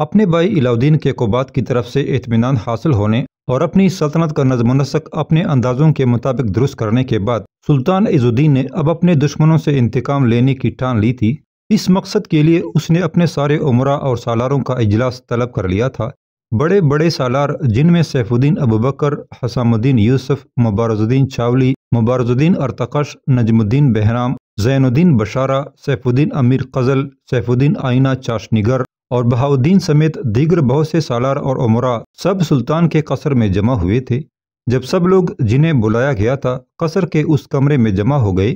अपने भाई इलाउद्दीन के कोबात की तरफ से इतमान हासिल होने और अपनी सल्तनत का नजमनसक अपने अंदाजों के मुताबिक दुरुस्त करने के बाद सुल्तान इजुद्दीन ने अब अपने दुश्मनों से इंतकाम लेने की ठान ली थी इस मकसद के लिए उसने अपने सारे उमरा और सालारों का इजलास तलब कर लिया था बड़े बड़े सालार जिनमें सैफुद्दीन अबू बकर हसामुद्दीन यूसुफ मुबारजुद्दीन चावली मुबारजुद्दीन अरतकश नजमुद्दीन बहराम जैनुद्दीन बशारा सैफुद्दीन अमीर कज़ल सैफुद्दीन आइना चाशनीगर और बहाउद्दीन समेत दीगर बहुत से सालार और उमरा सब सुल्तान के कसर में जमा हुए थे जब सब लोग जिन्हें बुलाया गया था कसर के उस कमरे में जमा हो गए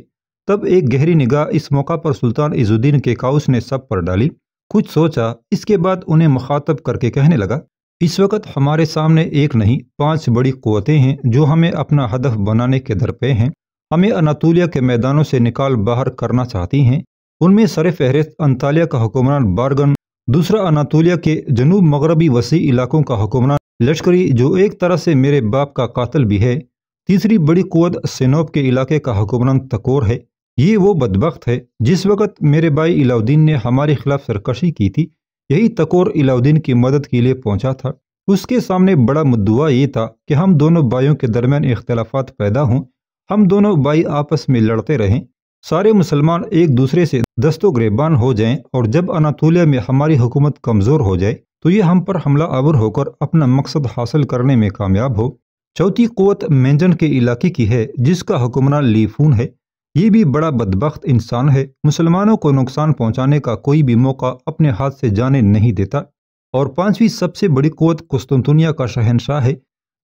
तब एक गहरी निगाह इस मौका पर सुल्तान इजुद्दीन के काउस ने सब पर डाली कुछ सोचा इसके बाद उन्हें मुखातब करके कहने लगा इस वक्त हमारे सामने एक नहीं पांच बड़ी क़वतें हैं जो हमें अपना हदफ बनाने के दर पे हैं हमें अनातोलिया के मैदानों से निकाल बाहर करना चाहती हैं उनमें सर फहरिस्त अंतालिया का हुक्मरान बारगन दूसरा अनातोलिया के जनूब मगरबी वसी इलाकों का हुक्मरान लश्करी जो एक तरह से मेरे बाप का कातल भी है तीसरी बड़ी क़वत सिनोब के इलाके का हुक्मरान तकोर है ये वो बदबक है जिस वक्त मेरे भाई इलाउद्दीन ने हमारे खिलाफ सरकशी की थी यही तकोर इलाउद्दीन की मदद के लिए पहुंचा था उसके सामने बड़ा मुद्दा ये था कि हम दोनों भाइयों के दरमियान इख्तलाफा पैदा हों हम दोनों भाई आपस में लड़ते रहें सारे मुसलमान एक दूसरे से दस्तो ग्रेबान हो जाएं और जब अनातोलिया में हमारी हुकूमत कमज़ोर हो जाए तो ये हम पर हमला आवर होकर अपना मकसद हासिल करने में कामयाब हो चौथी क़ुत मेंजन के इलाके की है जिसका हुक्मरान लीफून है ये भी बड़ा बदबخت इंसान है मुसलमानों को नुकसान पहुंचाने का कोई भी मौका अपने हाथ से जाने नहीं देता और पांचवी सबसे बड़ी कुत कुस्तुनतुनिया का शहनशाह है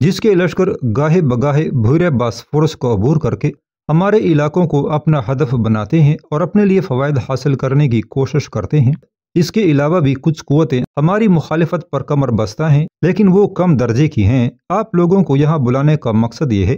जिसके लश्कर गाहे बगाहे भूरे बासफोरस को अबूर करके हमारे इलाकों को अपना हदफ बनाते हैं और अपने लिए फ़वाद हासिल करने की कोशिश करते हैं इसके अलावा भी कुछ कुतें हमारी मुखालफत पर कमर बस्ता हैं लेकिन वो कम दर्जे की हैं आप लोगों को यहाँ बुलाने का मकसद ये है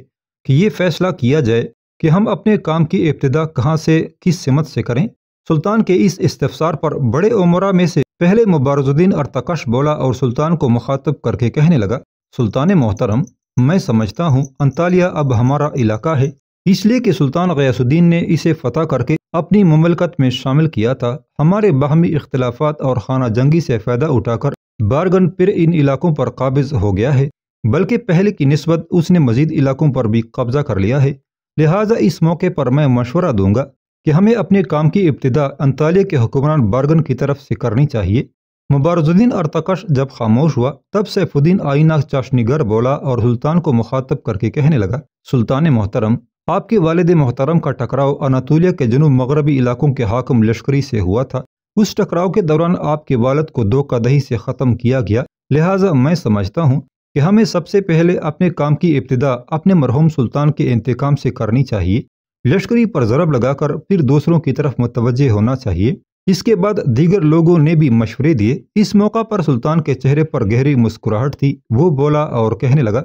कि ये फैसला किया जाए कि हम अपने काम की इब्तदा कहाँ से किस सिमत से करें सुल्तान के इस इस्तफसार पर बड़े उमरा में से पहले मुबारजुद्दीन अरतकश बोला और सुल्तान को मुखातब करके कहने लगा सुल्तान मोहतरम मैं समझता हूँ अंतालिया अब हमारा इलाका है इसलिए कि सुल्तान गयासुद्दीन ने इसे फतह करके अपनी ममलकत में शामिल किया था हमारे बाहमी इख्तलाफा और खाना जंगी से फ़ायदा उठाकर बारगन फिर इन इलाकों पर काबिज हो गया है बल्कि पहले की नस्बत उसने मजीद इलाकों पर भी कब्जा कर लिया है लिहाजा इस मौके पर मैं मशवरा दूंगा कि हमें अपने काम की इब्तदा अंतालिया के हुक्मरान बार्गन की तरफ से करनी चाहिए मुबारजुद्दीन अरतकश जब खामोश हुआ तब सैफुद्दीन आईना चाशनीगर बोला और सुल्तान को मुखातब करके कहने लगा सुल्तान मोहतरम आपके वालद मोहतरम का टकराव अनातोलिया के जनूब मगरबी इलाकों के हाकम लश्करी से हुआ था उस टकराव के दौरान आपके वालद को दो कदही से ख़त्म किया गया लिहाजा मैं समझता हूँ कि हमें सबसे पहले अपने काम की इब्तदा अपने मरहूम सुल्तान के इंतकाम से करनी चाहिए लश्करी पर ज़रब लगाकर फिर दूसरों की तरफ मुतवजह होना चाहिए इसके बाद दीगर लोगों ने भी मशवरे दिए इस मौका पर सुल्तान के चेहरे पर गहरी मुस्कुराहट थी वो बोला और कहने लगा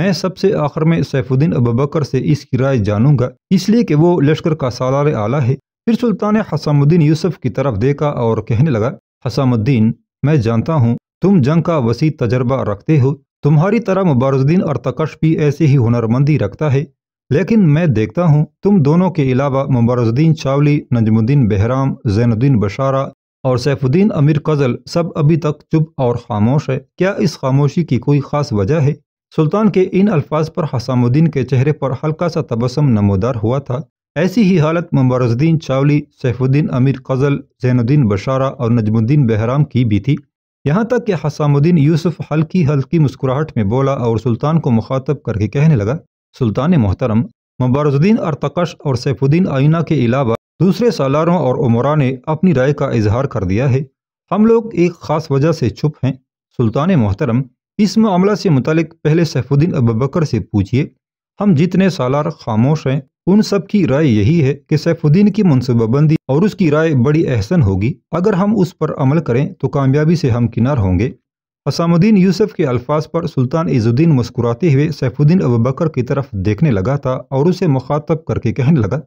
मैं सबसे आखिर में सैफुद्दीन अबकर से इसकी राय जानूंगा इसलिए कि वो लश्कर का सालार आला है फिर सुल्तान हसामुद्दीन यूसुफ की तरफ देखा और कहने लगा हसामुद्दीन मैं जानता हूँ तुम जंग का वसी तजर्बा रखते हो तुम्हारी तरह मुबारुद्दीन और तकश भी ऐसी ही हुनरमंदी रखता है लेकिन मैं देखता हूँ तुम दोनों के अलावा मुबारुद्दीन चावली नजमुद्दीन बहराम जैनुद्दीन बशारा और सैफुद्दीन अमीर कज़ल सब अभी तक चुप और खामोश है क्या इस खामोशी की कोई ख़ास वजह है सुल्तान के इन अल्फाज पर हसामुद्दीन के चेहरे पर हल्का सा तबसम नमोदार हुआ था ऐसी ही हालत मुबारुद्दीन चावली सैफुद्दीन अमीर कज़ल जैनुद्दीन बशारा और नजमुद्दीन बहराम की भी थी यहाँ तक कि हसामुद्दीन यूसुफ हल्की हल्की मुस्कुराहट में बोला और सुल्तान को मुखातब करके कहने लगा सुल्तान मोहतरम मुबारजुद्दीन अरतकश और सैफुद्दीन आइना के अलावा दूसरे सालारों और उमरा ने अपनी राय का इजहार कर दिया है हम लोग एक ख़ास वजह से चुप हैं सुल्तान मोहतरम इस मामला से मुतलिक पहले सैफुद्दीन अबू बकर से पूछिए हम जितने सालार खामोश हैं उन सब की राय यही है कि सैफुद्दीन की मनसूबाबंदी और उसकी राय बड़ी अहसन होगी अगर हम उस पर अमल करें तो कामयाबी से हम किनार होंगे असामुद्दीन यूसुफ के अल्फाज पर सुल्तान इजुद्दीन मुस्कुराते हुए सैफुद्दीन अबू बकर की तरफ देखने लगा था और उसे मुखातब करके कहने लगा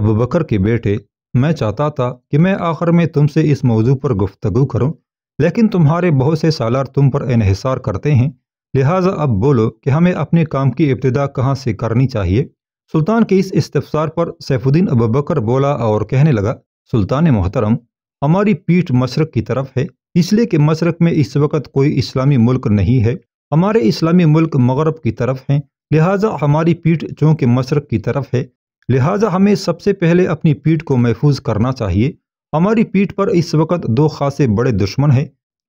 अबू बकर के बेटे मैं चाहता था कि मैं आखिर में तुमसे इस मौजू पर गुफ्तगु करूं लेकिन तुम्हारे बहुत से सालार तुम पर इहसार करते हैं लिहाजा अब बोलो कि हमें अपने काम की इब्तदा कहाँ से करनी चाहिए सुल्तान के इस इस्तफसार पर सैफुद्दीन बकर बोला और कहने लगा सुल्तान मोहतरम हमारी पीठ मशरक़ की तरफ है इसलिए कि मशरक़ में इस वक्त कोई इस्लामी मुल्क नहीं है हमारे इस्लामी मुल्क मगरब की तरफ हैं लिहाजा हमारी पीठ चूँकि मशरक़ की तरफ है लिहाजा हमें सबसे पहले अपनी पीठ को महफूज करना चाहिए हमारी पीठ पर इस वक्त दो खासे बड़े दुश्मन हैं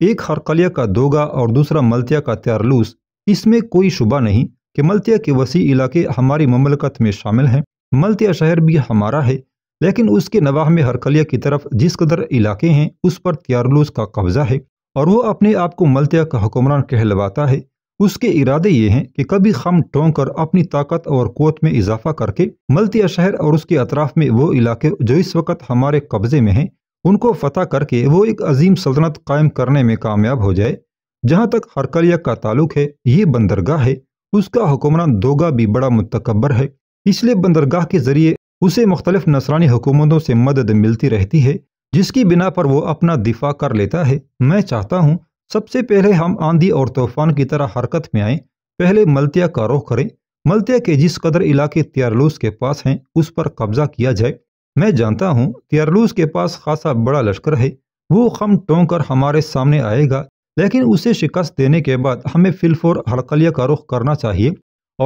एक हरकलिया का दोगा और दूसरा मलतिया का त्यारलूस इसमें कोई शुबा नहीं कि मलतिया के वसी इलाके हमारी ममलकत में शामिल हैं मलतिया शहर भी हमारा है लेकिन उसके नवाह में हरकलिया की तरफ जिस कदर इलाके हैं उस पर त्यारलूस का कब्जा है और वो अपने आप को मलतिया का हुक्मरान कहलवाता है उसके इरादे ये हैं कि कभी खम टोंक कर अपनी ताकत और कोत में इजाफा करके मलतिया शहर और उसके अतराफ में वो इलाके जो इस वक्त हमारे कब्जे में हैं उनको फतह करके वो एक अजीम सल्तनत कायम करने में कामयाब हो जाए जहाँ तक हरकलिया का ताल्लुक है ये बंदरगाह है उसका हुक्मरान दोगा भी बड़ा मुतकबर है इसलिए बंदरगाह के जरिए उसे मुख्तलिफ नसरानी हुकूमतों से मदद मिलती रहती है जिसकी बिना पर वो अपना दिफा कर लेता है मैं चाहता हूँ सबसे पहले हम आंधी और तूफान की तरह हरकत में आए पहले मलतिया का रुख करें मलतिया के जिस कदर इलाके त्यारलूस के पास हैं उस पर कब्जा किया जाए मैं जानता हूँ त्यारलूस के पास खासा बड़ा लश्कर है वो खम टों कर हमारे सामने आएगा लेकिन उसे शिकस्त देने के बाद हमें फिलफोर हरकलिया का रुख करना चाहिए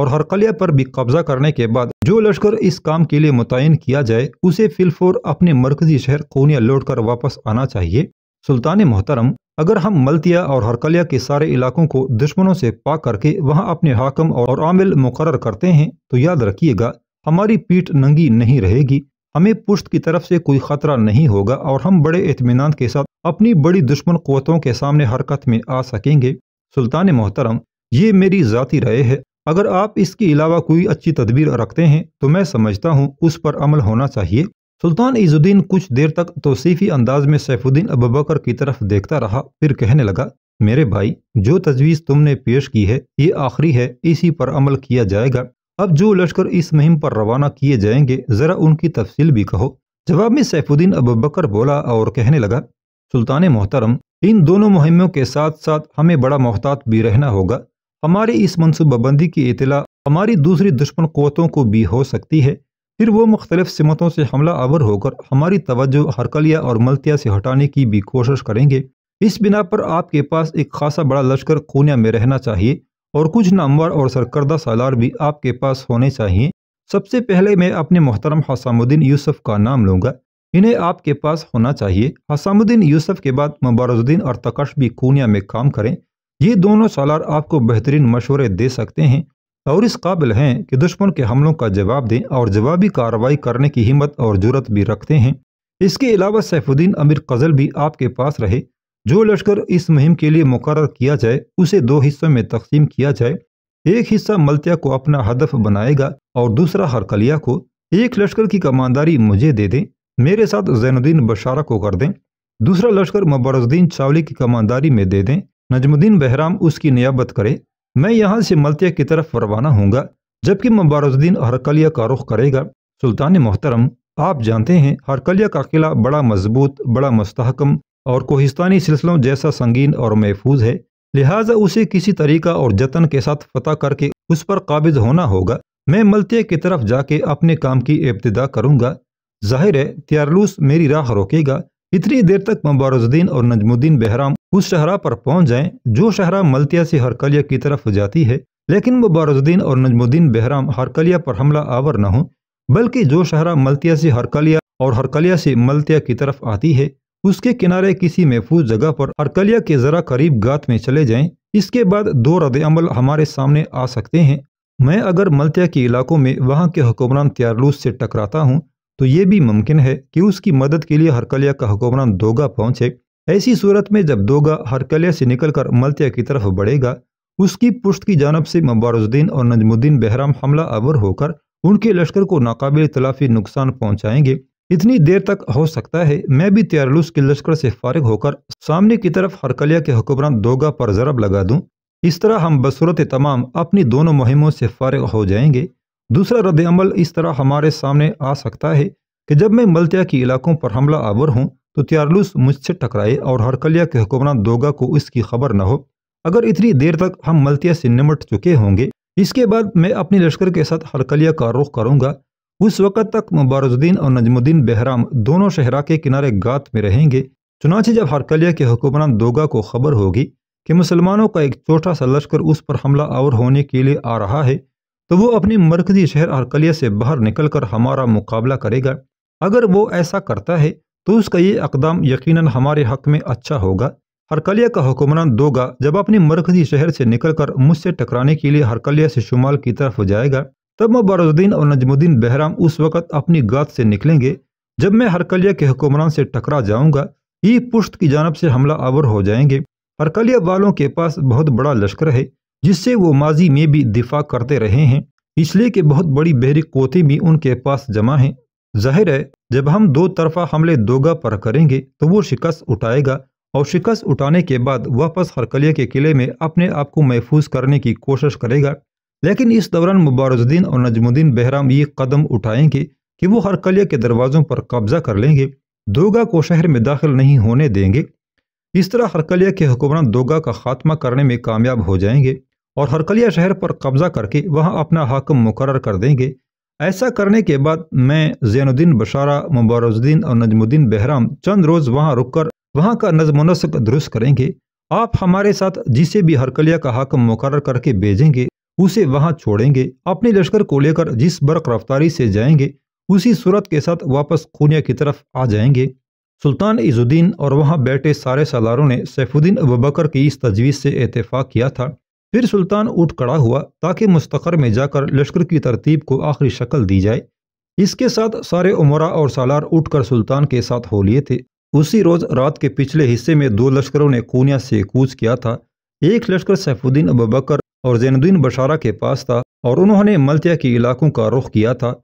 और हरकलिया पर भी कब्जा करने के बाद जो लश्कर इस काम के लिए मुतयन किया जाए उसे फिलफोर अपने मरकजी शहर कोनिया लौट कर वापस आना चाहिए सुल्तान मोहतरम अगर हम मलतिया और हरकलिया के सारे इलाकों को दुश्मनों से पाक करके वहाँ अपने हाकम और आमिल मुकर करते हैं तो याद रखिएगा हमारी पीठ नंगी नहीं रहेगी हमें पुश्त की तरफ से कोई खतरा नहीं होगा और हम बड़े इतमान के साथ अपनी बड़ी दुश्मन क़वतों के सामने हरकत में आ सकेंगे सुल्तान मोहतरम ये मेरी ज़ाती राय है अगर आप इसके अलावा कोई अच्छी तदबीर रखते हैं तो मैं समझता हूँ उस पर अमल होना चाहिए सुल्तान ईजुद्दीन कुछ देर तक तोसीफ़ी अंदाज में सैफुद्दीन अबूबकर की तरफ देखता रहा फिर कहने लगा मेरे भाई जो तजवीज़ तुमने पेश की है ये आखिरी है इसी पर अमल किया जाएगा अब जो लश्कर इस मुहिम पर रवाना किए जाएंगे ज़रा उनकी तफसील भी कहो जवाब में सैफुद्दीन अबूबकर बोला और कहने लगा सुल्तान मोहतरम इन दोनों मुहिमों के साथ साथ हमें बड़ा मोहतात भी रहना होगा हमारी इस मनसूबाबंदी की इतला हमारी दूसरी दुश्मन कोतों को भी हो सकती है फिर वो मुख्तलिफ सिमतों से हमला आवर होकर हमारी तवज्जो हरकलिया और मलतिया से हटाने की भी कोशिश करेंगे इस बिना पर आपके पास एक खासा बड़ा लश्कर कोनिया में रहना चाहिए और कुछ नामवर और सरकर्दा सालार भी आपके पास होने चाहिए सबसे पहले मैं अपने मोहतरम हसामुद्दीन यूसुफ का नाम लूँगा इन्हें आपके पास होना चाहिए हसामुद्दीन यूसुफ के बाद मुबारजुद्दीन और तकश भी कूनिया में काम करें ये दोनों सालार आपको बेहतरीन मशवरे दे सकते हैं और इस काबिल हैं कि दुश्मन के हमलों का जवाब दें और जवाबी कार्रवाई करने की हिम्मत और जरूरत भी रखते हैं इसके अलावा सैफुद्दीन अमीर कजल भी आपके पास रहे जो लश्कर इस मुहिम के लिए मुकर किया जाए उसे दो हिस्सों में तकसीम किया जाए एक हिस्सा मलतिया को अपना हदफ बनाएगा और दूसरा हरकलिया को एक लश्कर की कमानदारी मुझे दे दें मेरे साथ जैनुद्दीन बशारा को कर दें दूसरा लश्कर मबरुद्दीन चावली की कमानदारी में दे दें नजमुद्दीन बहराम उसकी नियाबत करे मैं यहाँ से मलतिया की तरफ रवाना होऊंगा जबकि मबारुद्दीन हरकलिया का रुख करेगा सुल्तान मोहतरम आप जानते हैं हरकलिया का किला बड़ा मजबूत बड़ा मुस्तहकम और कोहिस्तानी सिलसिलों जैसा संगीन और महफूज है लिहाजा उसे किसी तरीका और जतन के साथ फतेह करके उस पर काबिज होना होगा मैं मलतिया की तरफ जाके अपने काम की इब्तदा करूंगा जाहिर है त्यारलूस मेरी राह रोकेगा इतनी देर तक मुबारजुद्दीन और नजमुद्दीन बहराम उस शहरा पर पहुंच जाएं जो शहरा मलतिया से हरकलिया की तरफ जाती है लेकिन मुबारजुद्दीन और नजमुद्दीन बहराम हरकलिया पर हमला आवर न हो बल्कि जो शहरा मलतिया से हरकलिया और हरकलिया से मलतिया की तरफ आती है उसके किनारे किसी महफूज जगह पर हरकलिया के ज़रा करीब गात में चले जाएं इसके बाद दो रद अमल हमारे सामने आ सकते हैं मैं अगर मलतिया के इलाकों में वहाँ के हुक्मरान त्यारलूस से टकराता हूँ तो ये भी मुमकिन है कि उसकी मदद के लिए हरकलिया का हुक्मरान दोगा पहुंचे ऐसी सूरत में जब दोगा हरकलिया से निकलकर मलतिया की तरफ बढ़ेगा उसकी पुश्त की जानब से मबारुद्दीन और नजमुद्दीन बहराम हमला अवर होकर उनके लश्कर को नाकाबिल तलाफी नुकसान पहुंचाएंगे इतनी देर तक हो सकता है मैं भी त्यारलूस के लश्कर से फारिग होकर सामने की तरफ हरकलिया के हुक्मरान दोगा पर जरब लगा दूं इस तरह हम बसूरत तमाम अपनी दोनों मुहिमों से फारिग हो जाएंगे दूसरा रद्दमल इस तरह हमारे सामने आ सकता है कि जब मैं मलतिया के इलाकों पर हमला आवर हूँ तो त्यारलूस मुझसे टकराए और हरकलिया के हुक्मरान दोगा को इसकी खबर न हो अगर इतनी देर तक हम मलतिया से निमट चुके होंगे इसके बाद मैं अपने लश्कर के साथ हरकलिया का रुख करूंगा उस वक़्त तक मुबारुद्दीन और नजमुद्दीन बहराम दोनों शहरा के किनारे गात में रहेंगे चुनाचे जब हरकलिया के हुक्मरान दोगा को खबर होगी कि मुसलमानों का एक छोटा सा लश्कर उस पर हमला आवर होने के लिए आ रहा है तो वो अपने मरकजी शहर आरकलिया से बाहर निकलकर हमारा मुकाबला करेगा अगर वो ऐसा करता है तो उसका ये अकदाम यकीनन हमारे हक में अच्छा होगा हरकलिया का हुक्मरान दोगा जब अपने मरकजी शहर से निकलकर मुझसे टकराने के लिए हरकलिया से शुमाल की तरफ जाएगा तब मबारुद्दीन और नजमुद्दीन बहराम उस वक़्त अपनी गात से निकलेंगे जब मैं हरकलिया के हुक्मरान से टकरा जाऊंगा ये पुश्त की जानब से हमला आवर हो जाएंगे हरकलिया वालों के पास बहुत बड़ा लश्कर है जिससे वो माजी में भी दिफा करते रहे हैं इसलिए कि बहुत बड़ी बहरी कोते भी उनके पास जमा है जाहिर है जब हम दो तरफा हमले दोगा पर करेंगे तो वो शिकस्त उठाएगा और शिकस्त उठाने के बाद वापस हरकलिया के किले में अपने आप को महफूज करने की कोशिश करेगा लेकिन इस दौरान मुबारजुद्दीन और नजमुद्दीन बहराम ये कदम उठाएंगे कि वो हरकलिया के दरवाज़ों पर कब्जा कर लेंगे दोगा को शहर में दाखिल नहीं होने देंगे इस तरह हरकलिया के हुक्मरान दोगा का खात्मा करने में कामयाब हो जाएंगे और हरकलिया शहर पर कब्जा करके वहां अपना हाकम मुकर कर देंगे ऐसा करने के बाद मैं जैनुद्दीन बशारा मुबारुद्दीन और नजमुद्दीन बहराम चंद रोज़ वहाँ रुक कर वहाँ का नजम दुरुस्त करेंगे आप हमारे साथ जिसे भी हरकलिया का हाकम मुकर करके भेजेंगे उसे वहाँ छोड़ेंगे अपने लश्कर को लेकर जिस बर्क रफ्तारी से जाएंगे उसी सूरत के साथ वापस खूनिया की तरफ आ जाएंगे सुल्तान इजुद्दीन और वहाँ बैठे सारे सलारों ने सैफुद्दीन अबकर की इस तजवीज़ से इतफाक़ किया था फिर सुल्तान उठ खड़ा हुआ ताकि मुस्तकर में जाकर लश्कर की तरतीब को आखिरी शक्ल दी जाए इसके साथ सारे उमरा और सालार उठकर सुल्तान के साथ हो लिए थे उसी रोज़ रात के पिछले हिस्से में दो लश्करों ने कोनिया से कूच किया था एक लश्कर सैफुद्दीन अबकर और जैनुद्दीन बशारा के पास था और उन्होंने मलतिया के इलाकों का रुख किया था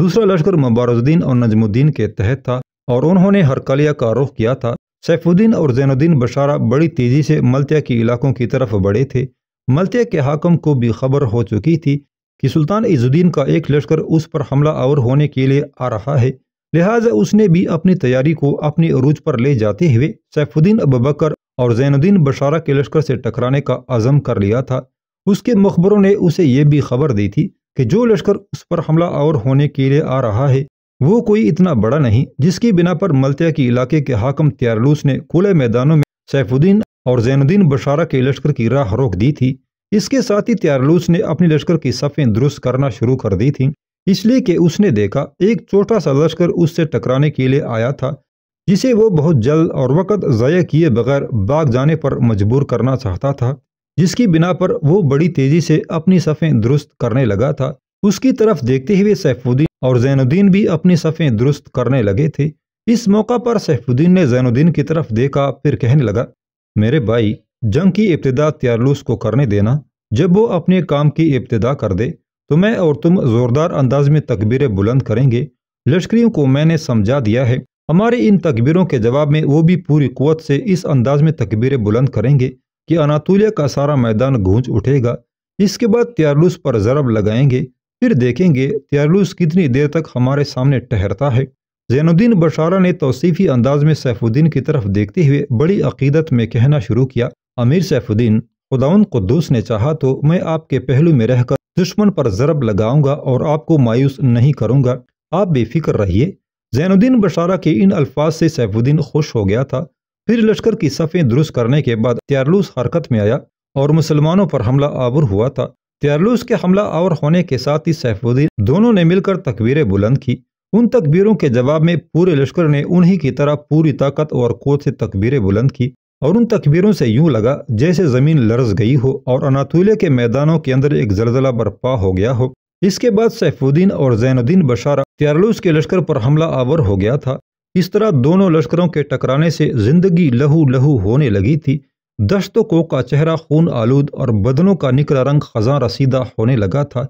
दूसरा लश्कर मुबारुद्दीन और नजमुद्दीन के तहत था और उन्होंने हरकलिया का रुख किया था सैफुद्दीन और जैनुद्दीन बशारा बड़ी तेज़ी से मलतिया के इलाकों की तरफ बढ़े थे मलते के हाकम को भी खबर हो चुकी थी कि सुल्तान इजुद्दीन का एक लश्कर उस पर हमला आवर होने के लिए आ रहा है लिहाजा उसने भी अपनी तैयारी को अपने अरूज पर ले जाते हुए सैफुद्दीन अबकर और जैनुद्दीन बशारा के लश्कर से टकराने का आज़म कर लिया था उसके मखबरों ने उसे ये भी खबर दी थी कि जो लश्कर उस पर हमला आवर होने के लिए आ रहा है वो कोई इतना बड़ा नहीं जिसकी बिना पर मलतिया के इलाके के हाकम त्यारलूस ने खुले मैदानों में सैफुद्दीन और जैनुद्दीन बशारा के लश्कर की राह रोक दी थी इसके साथ ही त्यारलूस ने अपने लश्कर की सफ़ें दुरुस्त करना शुरू कर दी थी इसलिए कि उसने देखा एक छोटा सा लश्कर उससे टकराने के लिए आया था जिसे वो बहुत जल्द और वक़्त ज़ाया किए बगैर बाग जाने पर मजबूर करना चाहता था जिसकी बिना पर वो बड़ी तेज़ी से अपनी सफ़ें दुरुस्त करने लगा था उसकी तरफ देखते हुए सैफुद्दीन और जैनुद्दीन भी अपनी सफ़ें दुरुस्त करने लगे थे इस मौका पर सैफुद्दीन ने जैनुद्दीन की तरफ देखा फिर कहने लगा मेरे भाई जंग की इब्तदा त्यारलूस को करने देना जब वो अपने काम की इब्तदा कर दे तो मैं और तुम ज़ोरदार अंदाज में तकबीरें बुलंद करेंगे लश्करियों को मैंने समझा दिया है हमारे इन तकबीरों के जवाब में वो भी पूरी कुत से इस अंदाज में तकबीरें बुलंद करेंगे कि अनातुलिया का सारा मैदान गूंज उठेगा इसके बाद त्यारलूस पर ज़रब लगाएंगे फिर देखेंगे त्यारलूस कितनी देर तक हमारे सामने ठहरता है जैनुद्दीन बशारा ने तोसीफ़ी अंदाज में सैफुद्दीन की तरफ देखते हुए बड़ी अकीदत में कहना शुरू किया अमीर सैफुद्दीन खुदाउन कुद्दूस ने चाहा तो मैं आपके पहलू में रहकर दुश्मन पर ज़रब लगाऊंगा और आपको मायूस नहीं करूंगा आप बेफिक्र रहिए जैनुद्दीन बशारा के इन अल्फाज से सैफुद्दीन खुश हो गया था फिर लश्कर की सफ़ें दुरुस्त करने के बाद त्यारलूस हरकत में आया और मुसलमानों पर हमला आवर हुआ था त्यारलूस के हमला आवर होने के साथ ही सैफुद्दीन दोनों ने मिलकर तकबीरें बुलंद की उन तकबीरों के जवाब में पूरे लश्कर ने उन्हीं की तरह पूरी ताकत और कोत से तकबीरें बुलंद की और उन तकबीरों से यूं लगा जैसे ज़मीन लरस गई हो और अनातूले के मैदानों के अंदर एक जलजला बर्पा हो गया हो इसके बाद सैफुद्दीन और जैनुद्दीन बशारा त्यारलूस के लश्कर पर हमला आवर हो गया था इस तरह दोनों लश्करों के टकराने से जिंदगी लहू लहू होने लगी थी दश्तों को का चेहरा खून आलूद और बदनों का निकला रंग खजा रसीदा होने लगा था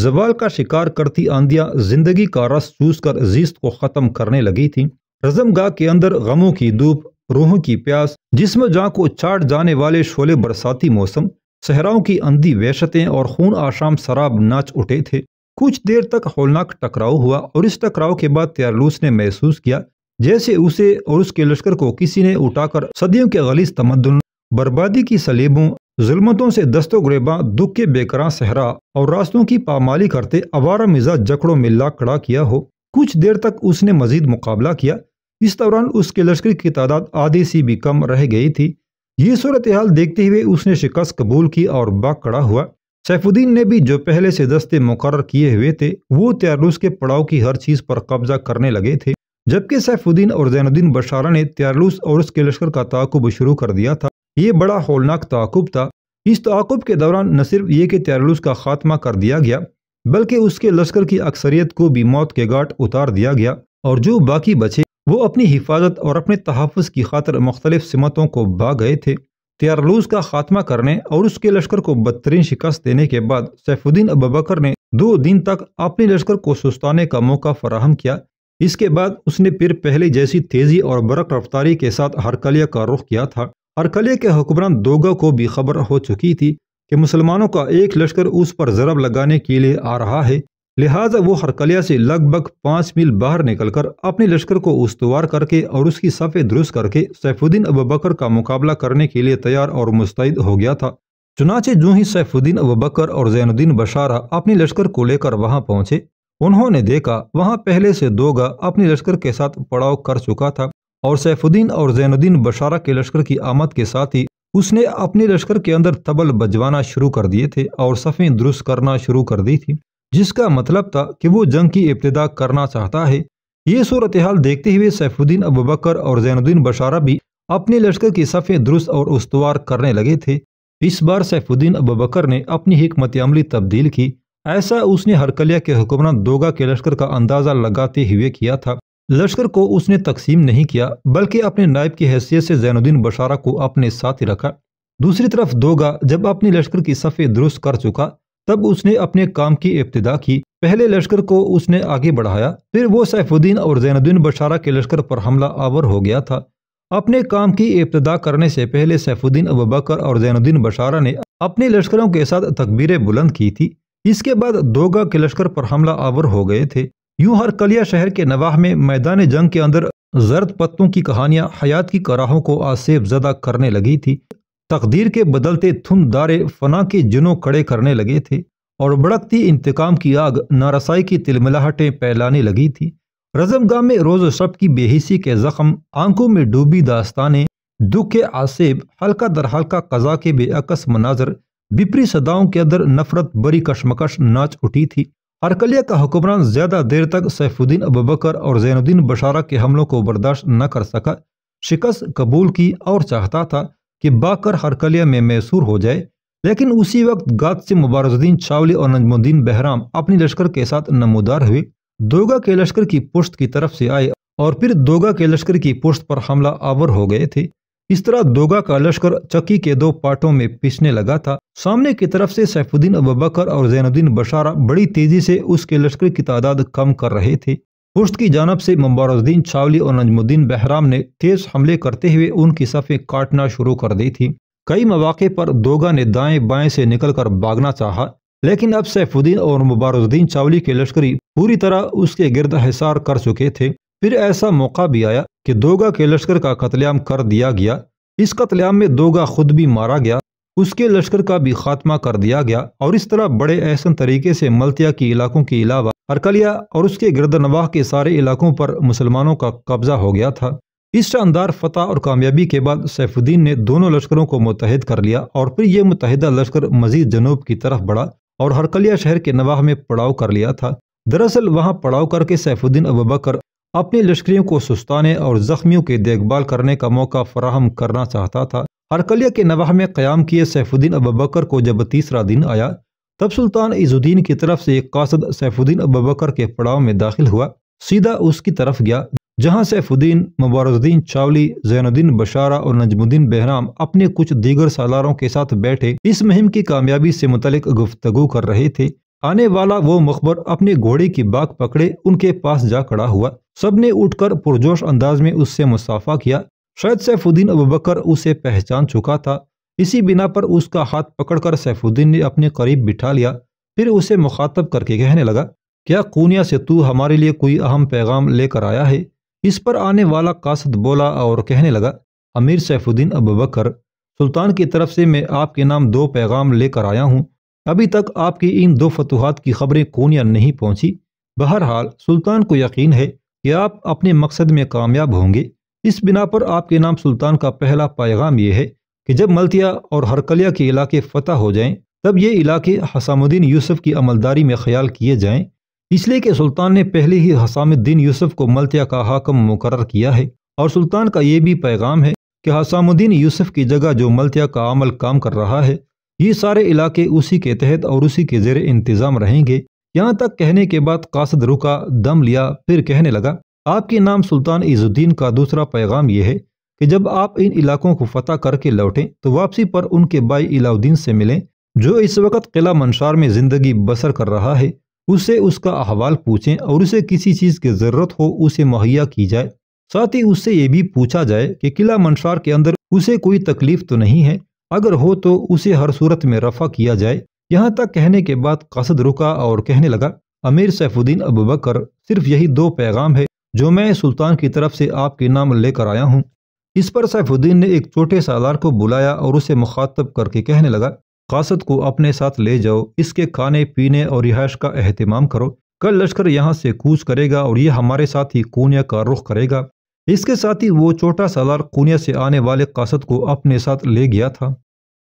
जवाल का शिकार करती आंधियाँ जिंदगी का रस चूस कर जीत को ख़त्म करने लगी थी रजम गाह के अंदर गमों की धूप रूहों की प्यास जिसम जहाँ को चाट जाने वाले शोले बरसाती मौसम सहराओं की अंधी वहशतें और खून आशाम शराब नाच उठे थे कुछ देर तक होलनाक टकराव हुआ और इस टकराव के बाद त्यारलूस ने महसूस किया जैसे उसे और उसके लश्कर को किसी ने उठाकर सदियों के गलीस तमदन बर्बादी की सलेबों जुलमतों से दस्तो गुरेबा दुख के बेकरा सहरा और रास्तों की पामाली करते आवारा मिजाज जकड़ों में ला खड़ा किया हो कुछ देर तक उसने मजीद मुकाबला किया इस दौरान उसके लश्कर की तादाद आधी सी भी कम रह गई थी ये सूरत हाल देखते हुए उसने शिकस्त कबूल की और बाग खड़ा हुआ सैफुद्दीन ने भी जो पहले से दस्ते मुकर किए हुए थे वो त्यारलूस के पड़ाव की हर चीज़ पर कब्जा करने लगे थे जबकि सैफुद्दीन और जैनुद्दीन बशारा ने त्यारलुस और उसके लश्कर का ताकुब शुरू कर दिया था ये बड़ा होलनाक तकुब था इस तकुब के दौरान न सिर्फ ये कि तैरलुस का खात्मा कर दिया गया बल्कि उसके लश्कर की अक्सरियत को भी मौत के घाट उतार दिया गया और जो बाकी बचे वो अपनी हिफाजत और अपने तहफ़ की खातर मुख्तलिफ समतों को भाग गए थे तैरलूज का खात्मा करने और उसके लश्कर को बदतरीन शिकस्त देने के बाद सैफुद्दीन अबकर ने दो दिन तक अपने लश्कर को सुस्ताने का मौका फराहम किया इसके बाद उसने फिर पहले जैसी तेज़ी और बरक रफ्तारी के साथ हरकलिया का रुख किया था अरकले के हुक्मरान दोगा को भी खबर हो चुकी थी कि मुसलमानों का एक लश्कर उस पर जरब लगाने के लिए आ रहा है लिहाजा वो हरकलिया से लगभग पाँच मील बाहर निकलकर अपने लश्कर को उसतवार करके और उसकी सफ़े दुरुस्त करके सैफुद्दीन बकर का मुकाबला करने के लिए तैयार और मुस्तैद हो गया था चुनाचे जूँ ही सैफुद्दीन बकर और जैनुद्दीन बशारा अपने लश्कर को लेकर वहाँ पहुँचे उन्होंने देखा वहाँ पहले से दोगा अपने लश्कर के साथ पड़ाव कर चुका था और सैफुद्दीन और जैनुद्दीन बशारा के लश्कर की आमद के साथ ही उसने अपने लश्कर के अंदर तबल बजवाना शुरू कर दिए थे और सफ़ें दुरुस्त करना शुरू कर दी थी जिसका मतलब था कि वो जंग की इब्तदा करना चाहता है ये सूरत हाल देखते हुए सैफुद्दीन अबू बकर और जैनुद्दीन बशारा भी अपने लश्कर की सफ़ें दुरुस्त और उसतवार करने लगे थे इस बार सैफुद्दीन अबू बकर ने अपनी हमत अमली तब्दील की ऐसा उसने हरकलिया के हुक्मरान दोगा के लश्कर का अंदाज़ा लगाते हुए किया था लश्कर को उसने तकसीम नहीं किया बल्कि अपने नायब की हैसियत से जैनुद्दीन बशारा को अपने साथ ही रखा दूसरी तरफ दोगा जब अपने लश्कर की सफ़े दुरुस्त कर चुका तब उसने अपने काम की इब्तदा की पहले लश्कर को उसने आगे बढ़ाया फिर वो सैफुद्दीन और जैनुद्दीन बशारा के लश्कर पर हमला आवर हो गया था अपने काम की इब्तदा करने से पहले सैफुद्दीन अबकर और जैनुद्दीन बशारा ने अपने लश्करों के साथ तकबीरें बुलंद की थी इसके बाद दोगा के लश्कर पर हमला आवर हो गए थे यूं हरकलिया शहर के नवाह में मैदान जंग के अंदर जर्द पत्तों की कहानियां हयात की कराहों को आसेब ज़दा करने लगी थी तकदीर के बदलते थुन दारे फना के जुनों खड़े करने लगे थे और भड़कती इंतकाम की आग नारसाई की तिलमिलाहटें फैलाने लगी थी रजम गांव में रोज़ शब की बेहिसी के ज़ख्म आंखों में डूबी दास्तानें दुख के आसेब हल्का दर हल्का कज़ा के बेअकस मनाजर बिपरी सदाओं के अंदर नफरत बरी कशमकश नाच उठी थी अरकलिया का हुक्मरान ज़्यादा देर तक सैफुद्दीन अबकर और जैनुद्दीन बशारा के हमलों को बर्दाश्त न कर सका शिकस्त कबूल की और चाहता था कि बाकर हरकलिया में मैसूर हो जाए लेकिन उसी वक्त गाद से मुबारजुद्दीन चावली और नजमुद्दीन बहराम अपने लश्कर के साथ नमोदार हुए दोगा के लश्कर की पुश्त की तरफ से आए और फिर दोगा के लश्कर की पुश्त पर हमला आवर हो गए थे इस तरह दोगा का लश्कर चक्की के दो पार्टों में पिसने लगा था सामने की तरफ से सैफुद्दीन अबकर और जैनुद्दीन बशारा बड़ी तेजी से उसके लश्कर की तादाद कम कर रहे थे पुश्त की जानब से मुबारुद्दीन चावली और नजमुद्दीन बहराम ने तेज हमले करते हुए उनकी सफ़े काटना शुरू कर दी थी कई मौाक़े पर दोगा ने दाएं बाएं से निकल कर भागना चाहा लेकिन अब सैफुद्दीन और मुबारुद्दीन चावली के लश्करी पूरी तरह उसके गिरद हिसार कर चुके थे फिर ऐसा मौका भी आया कि दोगा के लश्कर का कतलेआम कर दिया गया इस कतलेआम में दोगा खुद भी मारा गया उसके लश्कर का भी खात्मा कर दिया गया और इस तरह बड़े एहसन तरीके से मलतिया के इलाकों के अलावा अरकलिया और उसके नवाह के सारे इलाकों पर मुसलमानों का कब्जा हो गया था इस शानदार फतह और कामयाबी के बाद सैफुद्दीन ने दोनों लश्करों को मुतहद कर लिया और फिर यह मुतहदा लश्कर मजीद जनूब की तरफ बढ़ा और हरकलिया शहर के नवाह में पड़ाव कर लिया था दरअसल वहाँ पड़ाव करके सैफुद्दीन बकर अपने लश्करियों को सुस्ताने और जख्मियों की देखभाल करने का मौका फराहम करना चाहता था हरकलिया के नवाह में क्याम किए सैफुद्दीन अबकर को जब तीसरा दिन आया तब सुल्तान इजुद्दीन की तरफ से एक कासद सैफुद्दीन अबकर के पड़ाव में दाखिल हुआ सीधा उसकी तरफ गया जहां सैफुद्दीन मुबारुद्दीन चावली जैनुद्दीन बशारा और नजमुद्दीन बहराम अपने कुछ दीगर सालारों के साथ बैठे इस मुहिम की कामयाबी से मुतलिक गुफ्तगु कर रहे थे आने वाला वो मुखबर अपने घोड़े की बाग पकड़े उनके पास जा खड़ा हुआ सब ने उठकर पुरजोश अंदाज में उससे मुसाफा किया शायद सैफुद्दीन अबूबकर उसे पहचान चुका था इसी बिना पर उसका हाथ पकड़कर सैफुद्दीन ने अपने करीब बिठा लिया फिर उसे मुखातब करके कहने लगा क्या कूनिया से तू हमारे लिए कोई अहम पैगाम लेकर आया है इस पर आने वाला कासद बोला और कहने लगा अमीर सैफुद्दीन अबूबकर सुल्तान की तरफ से मैं आपके नाम दो पैगाम लेकर आया हूँ अभी तक आपकी इन दो फतूहत की खबरें कोनिया नहीं पहुँची बहरहाल सुल्तान को यकीन है कि आप अपने मकसद में कामयाब होंगे इस बिना पर आपके नाम सुल्तान का पहला पैगाम ये है कि जब मलतिया और हरकलिया के इलाके फतह हो जाएं तब ये इलाके हसामुद्दीन यूसुफ की अमलदारी में ख्याल किए जाएं इसलिए कि सुल्तान ने पहले ही हसामुद्दीन यूसुफ को मलतिया का हाकम मुकर किया है और सुल्तान का ये भी पैगाम है कि हसामुद्दीन यूसुफ की जगह जो मलतिया का अमल काम कर रहा है ये सारे इलाके उसी के तहत और उसी के जेर इंतज़ाम रहेंगे यहाँ तक कहने के बाद कासद रुका दम लिया फिर कहने लगा आपके नाम सुल्तान इजुद्दीन का दूसरा पैगाम यह है कि जब आप इन इलाकों को फतह करके लौटें तो वापसी पर उनके बाई इलाउद्दीन से मिलें जो इस वक्त किला मंशार में ज़िंदगी बसर कर रहा है उससे उसका अहवाल पूछें और उसे किसी चीज़ की ज़रूरत हो उसे मुहैया की जाए साथ ही उससे ये भी पूछा जाए कि किला मंशार के अंदर उसे कोई तकलीफ तो नहीं है अगर हो तो उसे हर सूरत में रफा किया जाए यहाँ तक कहने के बाद कसद रुका और कहने लगा अमीर सैफुद्दीन अबू बकर सिर्फ यही दो पैगाम है जो मैं सुल्तान की तरफ से आपके नाम लेकर आया हूँ इस पर सैफुद्दीन ने एक छोटे सालार को बुलाया और उसे मुखातब करके कहने लगा कासद को अपने साथ ले जाओ इसके खाने पीने और रिहाइश का अहतमाम करो कल लश्कर यहाँ से कूच करेगा और ये हमारे साथ ही कोनिया का रुख करेगा इसके साथ ही वो छोटा सालार कोनिया से आने वाले कासद को अपने साथ ले गया था